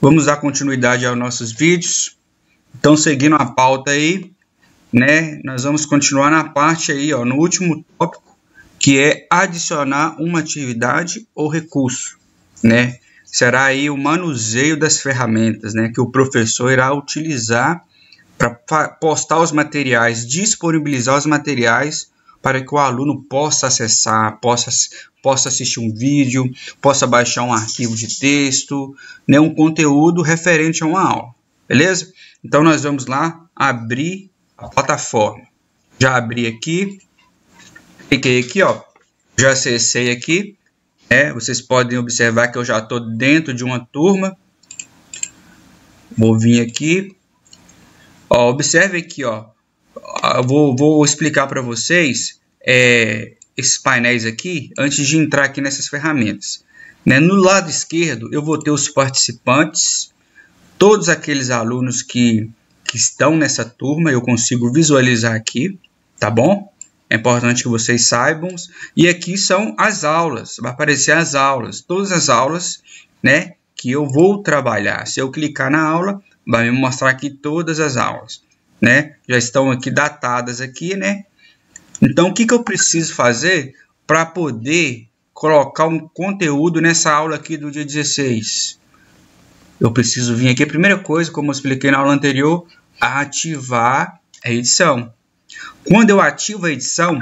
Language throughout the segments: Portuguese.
Vamos dar continuidade aos nossos vídeos. Então, seguindo a pauta aí, né? Nós vamos continuar na parte aí, ó, no último tópico, que é adicionar uma atividade ou recurso, né? Será aí o manuseio das ferramentas, né, que o professor irá utilizar para postar os materiais, disponibilizar os materiais para que o aluno possa acessar, possa, possa assistir um vídeo, possa baixar um arquivo de texto, né, um conteúdo referente a uma aula. Beleza? Então nós vamos lá abrir a plataforma. Já abri aqui, cliquei aqui, ó, já acessei aqui. É, vocês podem observar que eu já estou dentro de uma turma. Vou vir aqui. Ó, observe aqui, ó, ah, vou, vou explicar para vocês é, esses painéis aqui antes de entrar aqui nessas ferramentas. Né? No lado esquerdo eu vou ter os participantes, todos aqueles alunos que, que estão nessa turma, eu consigo visualizar aqui, tá bom? É importante que vocês saibam. E aqui são as aulas, vai aparecer as aulas, todas as aulas né, que eu vou trabalhar. Se eu clicar na aula, vai me mostrar aqui todas as aulas né? Já estão aqui datadas aqui, né? Então, o que, que eu preciso fazer para poder colocar um conteúdo nessa aula aqui do dia 16? Eu preciso vir aqui, a primeira coisa, como eu expliquei na aula anterior, ativar a edição. Quando eu ativo a edição,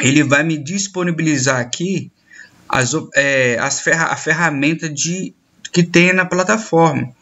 ele vai me disponibilizar aqui as, é, as ferra a ferramenta de, que tem na plataforma.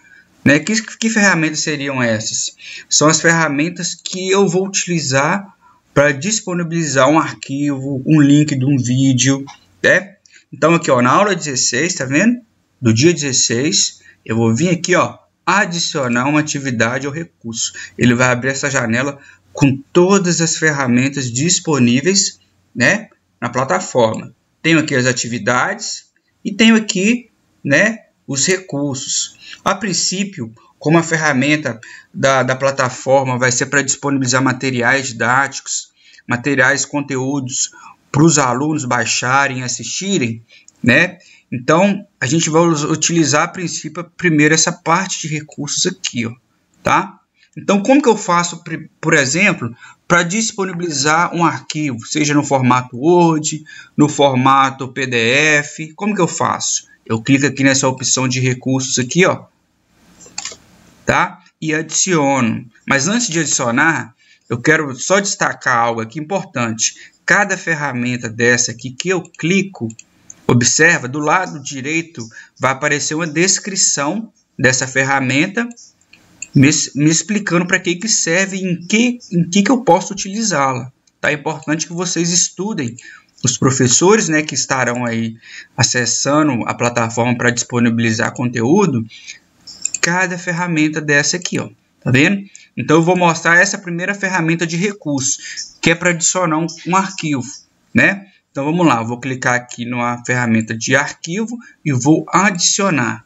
Né? Que, que ferramentas seriam essas? São as ferramentas que eu vou utilizar para disponibilizar um arquivo, um link de um vídeo, né? Então aqui, ó, na aula 16, tá vendo? Do dia 16, eu vou vir aqui, ó, adicionar uma atividade ou recurso. Ele vai abrir essa janela com todas as ferramentas disponíveis, né, na plataforma. Tenho aqui as atividades e tenho aqui, né, os recursos. A princípio, como a ferramenta da, da plataforma vai ser para disponibilizar materiais didáticos, materiais, conteúdos para os alunos baixarem, assistirem, né? Então, a gente vai utilizar a princípio primeiro essa parte de recursos aqui, ó, tá? Então, como que eu faço, por exemplo, para disponibilizar um arquivo, seja no formato Word, no formato PDF, como que eu faço? Eu clico aqui nessa opção de recursos aqui, ó, tá? E adiciono. Mas antes de adicionar, eu quero só destacar algo aqui importante. Cada ferramenta dessa aqui que eu clico, observa, do lado direito vai aparecer uma descrição dessa ferramenta me, me explicando para que, que serve e em que, em que, que eu posso utilizá-la. Tá? É importante que vocês estudem os professores né, que estarão aí acessando a plataforma para disponibilizar conteúdo, cada ferramenta dessa aqui, ó, tá vendo? Então eu vou mostrar essa primeira ferramenta de recurso, que é para adicionar um, um, arquivo, né? Então vamos lá, eu vou clicar aqui na ferramenta de arquivo e vou adicionar.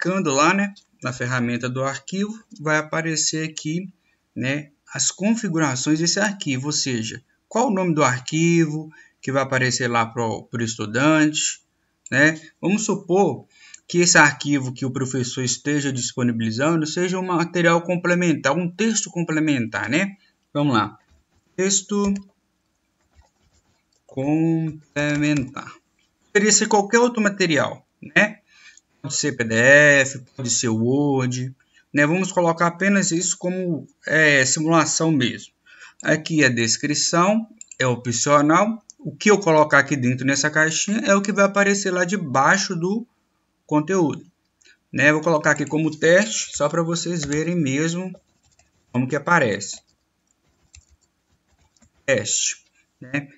clicando lá, né, na ferramenta do arquivo, vai aparecer aqui, né, as configurações desse arquivo, ou seja, qual o nome do arquivo que vai aparecer lá para o estudante, né? Vamos supor que esse arquivo que o professor esteja disponibilizando seja um material complementar, um texto complementar, né? Vamos lá. Texto complementar. Poderia ser qualquer outro material, né? pode ser PDF, pode ser Word, né? Vamos colocar apenas isso como é, simulação mesmo. Aqui é a descrição, é opcional. O que eu colocar aqui dentro nessa caixinha é o que vai aparecer lá debaixo do conteúdo. Né? Vou colocar aqui como teste, só para vocês verem mesmo como que aparece. Teste. Né?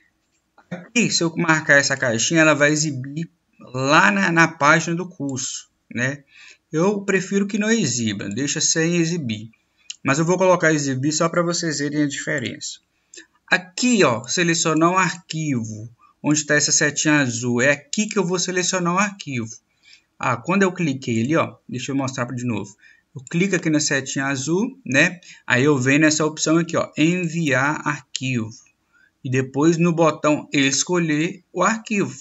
Aqui, se eu marcar essa caixinha, ela vai exibir lá na, na página do curso, né? Eu prefiro que não exiba, deixa sem exibir. Mas eu vou colocar exibir só para vocês verem a diferença. Aqui, ó, selecionar um arquivo, onde está essa setinha azul, é aqui que eu vou selecionar o um arquivo. Ah, quando eu cliquei ali, ó, deixa eu mostrar de novo. Eu clico aqui na setinha azul, né? Aí eu venho nessa opção aqui, ó, enviar arquivo. E depois no botão escolher o arquivo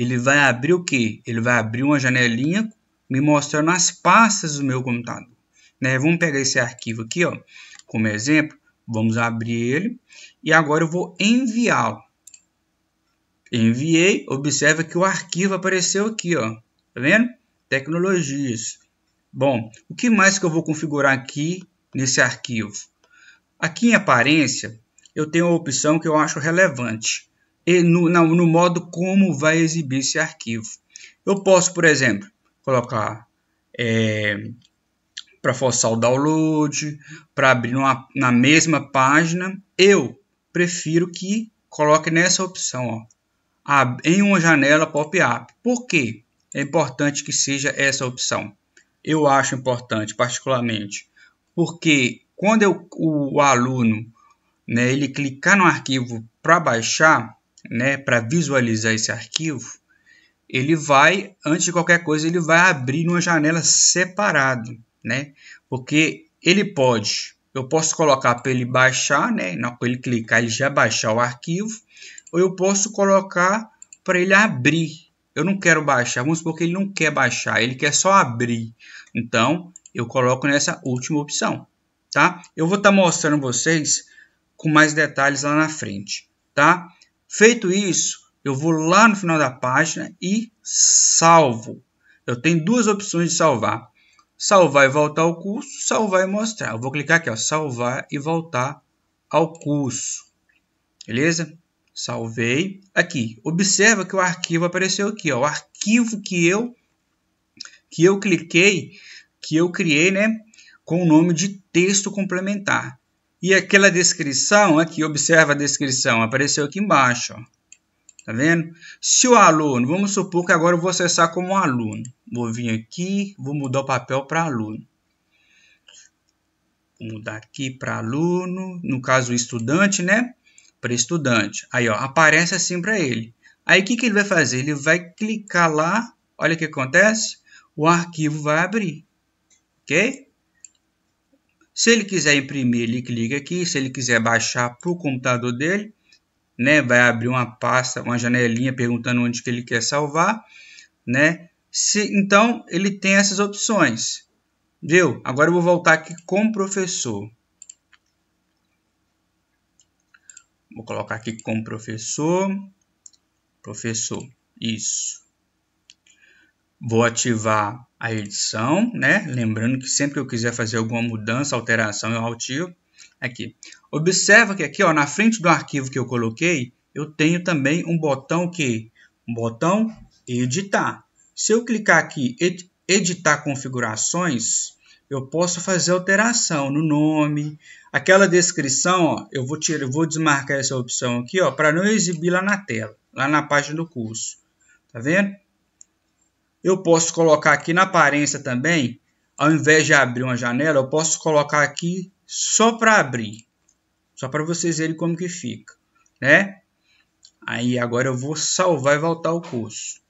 ele vai abrir o que? Ele vai abrir uma janelinha me mostrando as pastas do meu computador. Né? Vamos pegar esse arquivo aqui, ó, como exemplo. Vamos abrir ele e agora eu vou enviar. Enviei, observa que o arquivo apareceu aqui, ó. Tá vendo? Tecnologias. Bom, o que mais que eu vou configurar aqui nesse arquivo? Aqui em aparência, eu tenho uma opção que eu acho relevante no, no modo como vai exibir esse arquivo. Eu posso, por exemplo, colocar é, para forçar o download, para abrir uma, na mesma página. Eu prefiro que coloque nessa opção, ó, em uma janela pop-up. Por quê? É importante que seja essa opção. Eu acho importante, particularmente, porque quando eu, o aluno né, ele clicar no arquivo para baixar, né, para visualizar esse arquivo, ele vai, antes de qualquer coisa, ele vai abrir uma janela separado, né? Porque ele pode, eu posso colocar para ele baixar, né? Não, ele clicar, ele já baixar o arquivo, ou eu posso colocar para ele abrir. Eu não quero baixar, vamos supor que ele não quer baixar, ele quer só abrir. Então, eu coloco nessa última opção, tá? Eu vou estar tá mostrando vocês com mais detalhes lá na frente, tá? Feito isso, eu vou lá no final da página e salvo. Eu tenho duas opções de salvar. Salvar e voltar ao curso, salvar e mostrar. Eu vou clicar aqui, ó, salvar e voltar ao curso. Beleza? Salvei. Aqui, observa que o arquivo apareceu aqui, ó, o arquivo que eu que eu cliquei, que eu criei, né, com o nome de texto complementar. E aquela descrição aqui, é observa a descrição, apareceu aqui embaixo. Tá vendo? Se o aluno, vamos supor que agora eu vou acessar como aluno. Vou vir aqui, vou mudar o papel para aluno. Vou mudar aqui para aluno, no caso estudante, né? Para estudante. Aí, ó, aparece assim para ele. Aí, o que, que ele vai fazer? Ele vai clicar lá, olha o que acontece, o arquivo vai abrir, ok? Se ele quiser imprimir, ele clica aqui. Se ele quiser baixar para o computador dele, né, vai abrir uma pasta, uma janelinha perguntando onde que ele quer salvar, né? Se, então ele tem essas opções, viu? Agora eu vou voltar aqui com o professor. Vou colocar aqui com professor, professor, isso. Vou ativar a edição, né? Lembrando que sempre que eu quiser fazer alguma mudança, alteração, eu ativo aqui. Observa que aqui, ó, na frente do arquivo que eu coloquei, eu tenho também um botão que um botão editar. Se eu clicar aqui editar configurações, eu posso fazer alteração no nome, aquela descrição, ó, eu vou tirar, eu vou desmarcar essa opção aqui, ó, para não exibir lá na tela, lá na página do curso. Tá vendo? Eu posso colocar aqui na aparência também, ao invés de abrir uma janela, eu posso colocar aqui só para abrir. Só para vocês verem como que fica, né? Aí agora eu vou salvar e voltar o curso.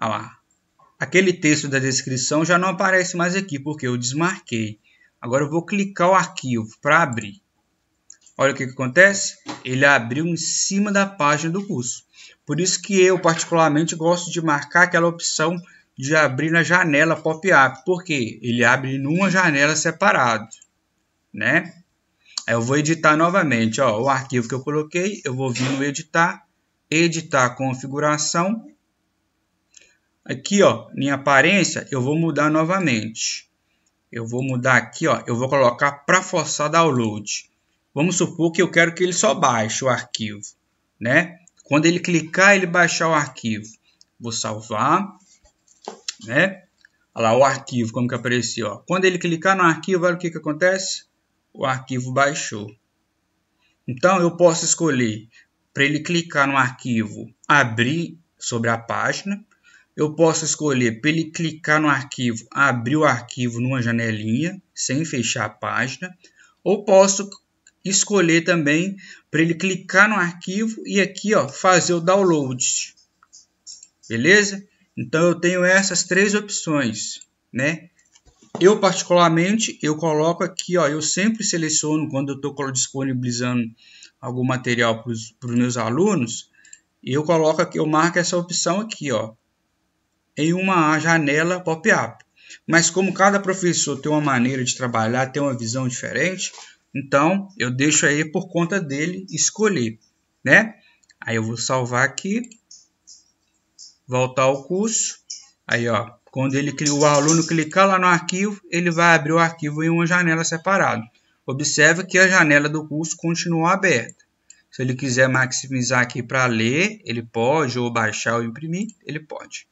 Olha lá. Aquele texto da descrição já não aparece mais aqui, porque eu desmarquei. Agora eu vou clicar o arquivo para abrir olha o que, que acontece, ele abriu em cima da página do curso. Por isso que eu particularmente gosto de marcar aquela opção de abrir na janela pop-up, porque ele abre numa janela separado, né? eu vou editar novamente, ó, o arquivo que eu coloquei, eu vou vir no editar, editar configuração. Aqui, ó, em aparência, eu vou mudar novamente. Eu vou mudar aqui, ó, eu vou colocar para forçar download. Vamos supor que eu quero que ele só baixe o arquivo, né? Quando ele clicar, ele baixar o arquivo. Vou salvar, né? Olha lá, o arquivo, como que apareceu. Ó. Quando ele clicar no arquivo, olha o que, que acontece. O arquivo baixou. Então, eu posso escolher para ele clicar no arquivo, abrir sobre a página. Eu posso escolher para ele clicar no arquivo, abrir o arquivo numa janelinha, sem fechar a página. Ou posso escolher também para ele clicar no arquivo e aqui ó, fazer o download. Beleza? Então eu tenho essas três opções, né? Eu particularmente eu coloco aqui, ó, eu sempre seleciono quando eu estou disponibilizando algum material para os meus alunos, eu coloco aqui, eu marco essa opção aqui, ó, em uma janela pop-up. Mas como cada professor tem uma maneira de trabalhar, tem uma visão diferente, então, eu deixo aí por conta dele escolher, né? Aí eu vou salvar aqui, voltar ao curso. Aí, ó, quando ele o aluno clicar lá no arquivo, ele vai abrir o arquivo em uma janela separada. Observe que a janela do curso continua aberta. Se ele quiser maximizar aqui para ler, ele pode, ou baixar ou imprimir, ele pode.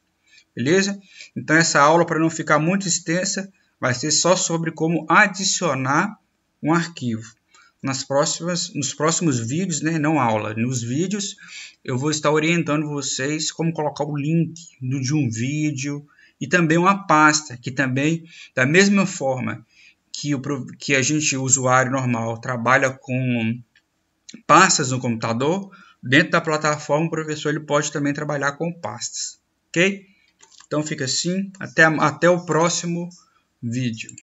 Beleza? Então, essa aula, para não ficar muito extensa, vai ser só sobre como adicionar um arquivo. Nas próximas, nos próximos vídeos, né, não aula, nos vídeos eu vou estar orientando vocês como colocar o link de um vídeo e também uma pasta, que também, da mesma forma que, o, que a gente, o usuário normal, trabalha com pastas no computador, dentro da plataforma o professor ele pode também trabalhar com pastas, ok? Então fica assim, até, até o próximo vídeo.